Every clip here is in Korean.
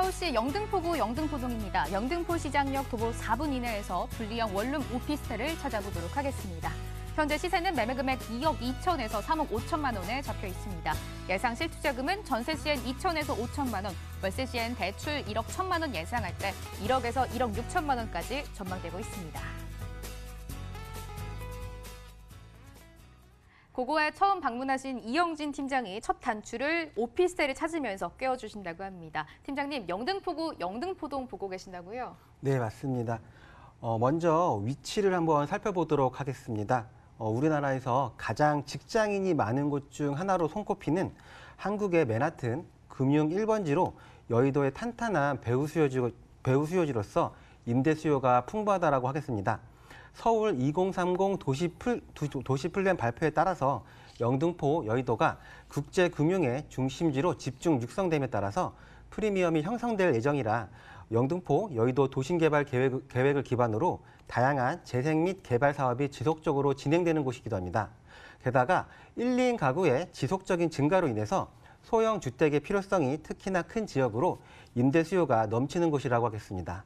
서울시 영등포구 영등포동입니다. 영등포시장역 도보 4분 이내에서 분리형 원룸 오피스텔을 찾아보도록 하겠습니다. 현재 시세는 매매 금액 2억 2천에서 3억 5천만 원에 잡혀 있습니다. 예상 실투자금은 전세 시엔 2천에서 5천만 원, 월세 시엔 대출 1억 1천만 원 예상할 때 1억에서 1억 6천만 원까지 전망되고 있습니다. 고고에 처음 방문하신 이영진 팀장이 첫 단추를 오피스텔을 찾으면서 깨워주신다고 합니다. 팀장님, 영등포구 영등포동 보고 계신다고요? 네, 맞습니다. 어, 먼저 위치를 한번 살펴보도록 하겠습니다. 어, 우리나라에서 가장 직장인이 많은 곳 중 하나로 손꼽히는 한국의 맨하튼 금융 1번지로 여의도의 탄탄한 배우 수요지, 배우 수요지로서 임대 수요가 풍부하다라고 하겠습니다. 서울 2030 도시, 풀, 도시 플랜 발표에 따라서 영등포, 여의도가 국제 금융의 중심지로 집중 육성됨에 따라서 프리미엄이 형성될 예정이라 영등포, 여의도 도심개발 계획, 계획을 기반으로 다양한 재생 및 개발 사업이 지속적으로 진행되는 곳이기도 합니다. 게다가 1, 2인 가구의 지속적인 증가로 인해서 소형 주택의 필요성이 특히나 큰 지역으로 임대 수요가 넘치는 곳이라고 하겠습니다.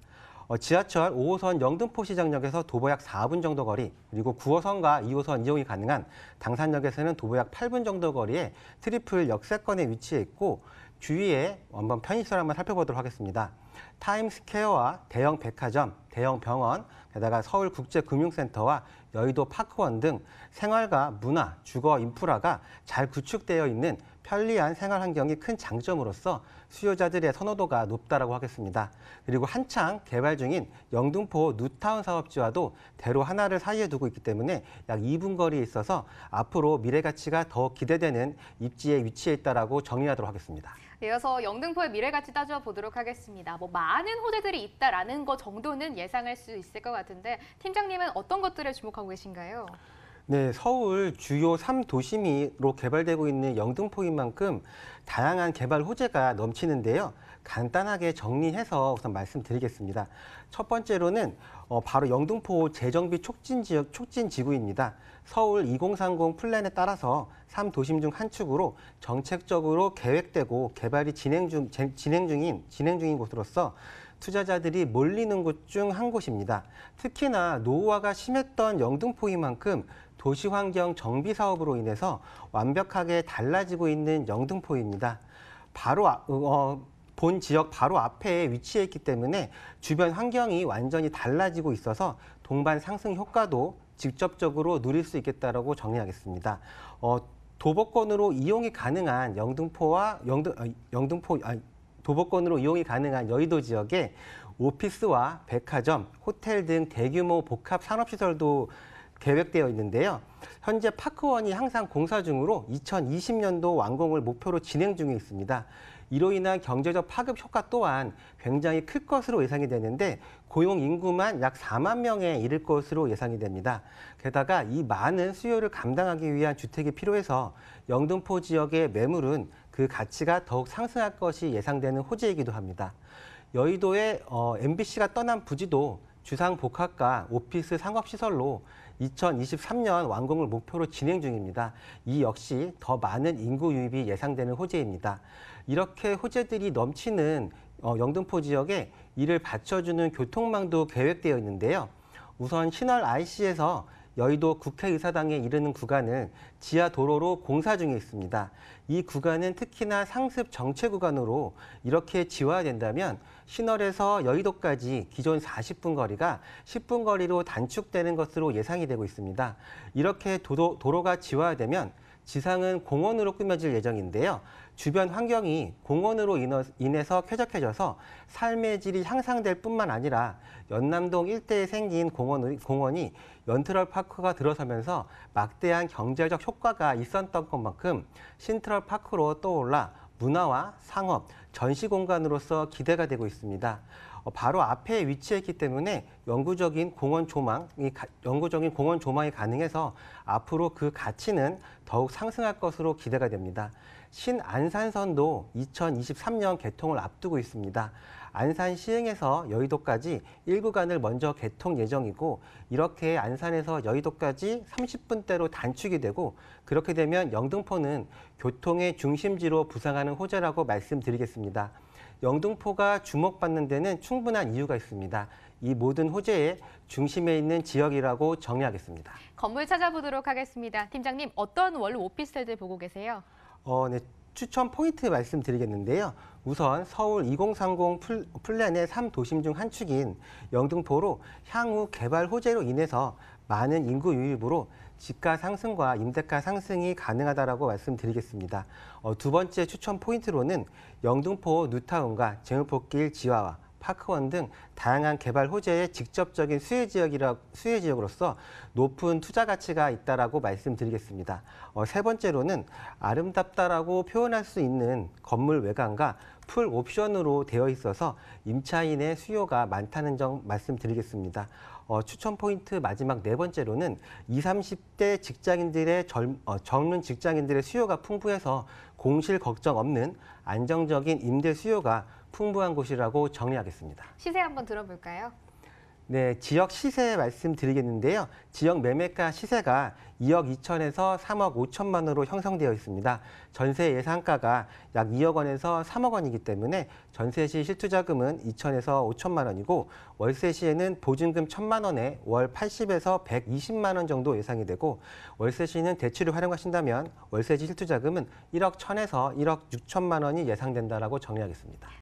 어, 지하철 5호선 영등포 시장역에서 도보 약 4분 정도 거리, 그리고 9호선과 2호선 이용이 가능한 당산역에서는 도보 약 8분 정도 거리에 트리플 역세권에 위치해 있고 주위에 한번 편의시설 한번 살펴보도록 하겠습니다. 타임스퀘어와 대형 백화점, 대형 병원, 게다가 서울국제금융센터와 여의도 파크원 등 생활과 문화, 주거 인프라가 잘 구축되어 있는 편리한 생활 환경이 큰 장점으로서 수요자들의 선호도가 높다라고 하겠습니다. 그리고 한창 개발 중인 영등포 뉴타운 사업지와도 대로 하나를 사이에 두고 있기 때문에 약 2분 거리에 있어서 앞으로 미래 가치가 더 기대되는 입지에 위치해 있다라고 정리하도록 하겠습니다. 네, 이어서 영등포의 미래같이 따져보도록 하겠습니다. 뭐 많은 호재들이 있다라는 것 정도는 예상할 수 있을 것 같은데 팀장님은 어떤 것들을 주목하고 계신가요? 네, 서울 주요 삼도심이로 개발되고 있는 영등포인 만큼 다양한 개발 호재가 넘치는데요. 간단하게 정리해서 우선 말씀드리겠습니다. 첫 번째로는 어, 바로 영등포 재정비 촉진 지역 촉진 지구입니다. 서울 2030 플랜에 따라서 3도심 중 한 축으로 정책적으로 계획되고 개발이 진행 중 진행 중인 진행 중인 곳으로서 투자자들이 몰리는 곳 중 한 곳입니다. 특히나 노후화가 심했던 영등포인만큼 도시환경 정비 사업으로 인해서 완벽하게 달라지고 있는 영등포입니다. 바로 아, 어, 본 지역 바로 앞에 위치해 있기 때문에 주변 환경이 완전히 달라지고 있어서 동반 상승 효과도 직접적으로 누릴 수 있겠다라고 정리하겠습니다. 어, 도보권으로 이용이 가능한 영등포와 영등 어, 영등포 아, 도보권으로 이용이 가능한 여의도 지역에 오피스와 백화점, 호텔 등 대규모 복합 산업시설도 계획되어 있는데요. 현재 파크원이 항상 공사 중으로 2020년도 완공을 목표로 진행 중에 있습니다. 이로 인한 경제적 파급 효과 또한 굉장히 클 것으로 예상이 되는데 고용 인구만 약 4만 명에 이를 것으로 예상이 됩니다. 게다가 이 많은 수요를 감당하기 위한 주택이 필요해서 영등포 지역의 매물은 그 가치가 더욱 상승할 것이 예상되는 호재이기도 합니다. 여의도의 어, MBC가 떠난 부지도 주상복합과 오피스 상업시설로 2023년 완공을 목표로 진행 중입니다. 이 역시 더 많은 인구 유입이 예상되는 호재입니다. 이렇게 호재들이 넘치는 어, 영등포 지역에 이를 받쳐주는 교통망도 계획되어 있는데요. 우선 신월 IC에서 여의도 국회의사당에 이르는 구간은 지하 도로로 공사 중에 있습니다. 이 구간은 특히나 상습 정체 구간으로 이렇게 지화된다면 신월에서 여의도까지 기존 40분 거리가 10분 거리로 단축되는 것으로 예상이 되고 있습니다. 이렇게 도로, 도로가 지화되면 지상은 공원으로 꾸며질 예정인데요. 주변 환경이 공원으로 인해서 쾌적해져서 삶의 질이 향상될 뿐만 아니라 연남동 일대에 생긴 공원, 공원이 연트럴 파크가 들어서면서 막대한 경제적 효과가 있었던 것만큼 신트럴 파크로 떠올라 문화와 상업, 전시 공간으로서 기대가 되고 있습니다. 어, 바로 앞에 위치했기 때문에 영구적인 공원 조망이 영구적인 공원 조망이 가능해서 앞으로 그 가치는 더욱 상승할 것으로 기대가 됩니다. 신안산선도 2023년 개통을 앞두고 있습니다. 안산 시흥에서 여의도까지 1구간을 먼저 개통 예정이고 이렇게 안산에서 여의도까지 30분대로 단축이 되고 그렇게 되면 영등포는 교통의 중심지로 부상하는 호재라고 말씀드리겠습니다. 영등포가 주목받는 데는 충분한 이유가 있습니다. 이 모든 호재의 중심에 있는 지역이라고 정리하겠습니다 건물 찾아보도록 하겠습니다. 팀장님, 어떤 원룸 오피스텔들 보고 계세요? 어, 네. 추천 포인트 말씀드리겠는데요. 우선 서울 2030 플랜의 3도심 중 한 축인 영등포로 향후 개발 호재로 인해서 많은 인구 유입으로 집가 상승과 임대가 상승이 가능하다라고 말씀드리겠습니다. 어, 두 번째 추천 포인트로는 영등포 뉴타운과 제물포길 지하와 파크원 등 다양한 개발 호재의 직접적인 수혜 지역이라 수혜 지역으로서 높은 투자 가치가 있다라고 말씀드리겠습니다. 어, 세 번째로는 아름답다라고 표현할 수 있는 건물 외관과 풀 옵션으로 되어 있어서 임차인의 수요가 많다는 점 말씀드리겠습니다. 어, 추천 포인트 마지막 네 번째로는 20, 30대 직장인들의 젊, 어, 젊은 직장인들의 수요가 풍부해서 공실 걱정 없는 안정적인 임대 수요가 풍부한 곳이라고 정리하겠습니다. 시세 한번 들어볼까요? 네, 지역 시세 말씀드리겠는데요. 지역 매매가 시세가 2억 2천에서 3억 5천만 원으로 형성되어 있습니다. 전세 예상가가 약 2억 원에서 3억 원이기 때문에 전세 시 실투자금은 2천에서 5천만 원이고 월세 시에는 보증금 1천만 원에 월 80에서 120만 원 정도 예상이 되고 월세 시는 대출을 활용하신다면 월세 시 실투자금은 1억 1천에서 1억 6천만 원이 예상된다라고 정리하겠습니다.